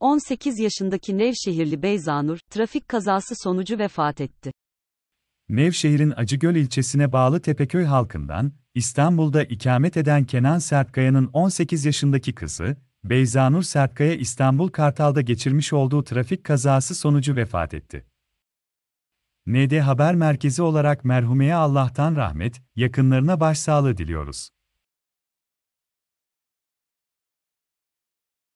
18 yaşındaki Nevşehirli Beyzanur, trafik kazası sonucu vefat etti. Nevşehir'in Acıgöl ilçesine bağlı Tepeköy halkından, İstanbul'da ikamet eden Kenan Sertkaya'nın 18 yaşındaki kızı, Beyzanur Sertkaya İstanbul Kartal'da geçirmiş olduğu trafik kazası sonucu vefat etti. ND Haber Merkezi olarak merhumeye Allah'tan rahmet, yakınlarına başsağlığı diliyoruz.